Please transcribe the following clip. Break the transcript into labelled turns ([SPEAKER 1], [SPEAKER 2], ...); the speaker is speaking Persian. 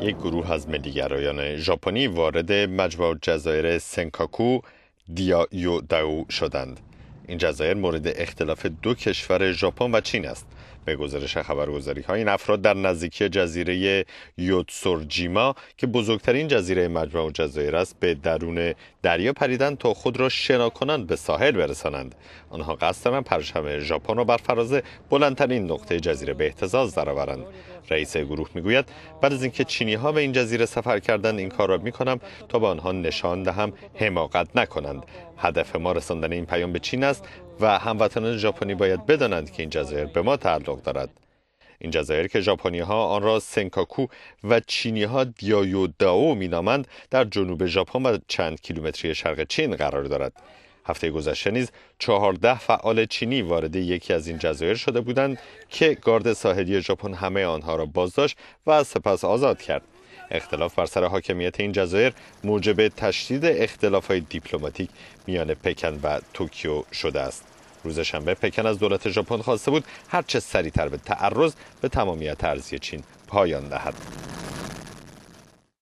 [SPEAKER 1] یک گروه از ملیگرایان ژاپنی وارد مجمع جزایر سنکاکو دیایو داو شدند این جزایر مورد اختلاف دو کشور ژاپن و چین است به گزارش خبرگزاری ها این افراد در نزدیکی جزیره یوتسورجیما که بزرگترین جزیره مجمع جزایر است به درون دریا پریدن تا خود را شنا کنند به ساحل برسانند آنها قصد دارند پرچم ژاپن را بر فراز بلندترین نقطه جزیره به اهتزاز درآورند رئیس گروه میگوید بعد از اینکه چینی ها به این جزیره سفر کردند این کار را می تا به آنها نشان دهم حماقت نکنند هدف ما رساندن این پیام به چین است و هموطنان ژاپنی باید بدانند که این جزایر به ما تعلق دارد این جزایر که ژاپنی ها آن را سنکاکو و چینی ها دیایو داو مینامند در جنوب ژاپن و چند کیلومتری شرق چین قرار دارد هفته گذشته نیز چهارده فعال چینی وارد یکی از این جزایر شده بودند که گارد ساحلی ژاپن همه آنها را بازداشت و سپس آزاد کرد اختلاف بر سر حاکمیت این جزایر موجب تشدید های دیپلماتیک میان پکن و توکیو شده است روز شنبه پکن از دولت ژاپن خواسته بود هرچه سریعتر به تعرض به تمامیت ارزی چین پایان دهد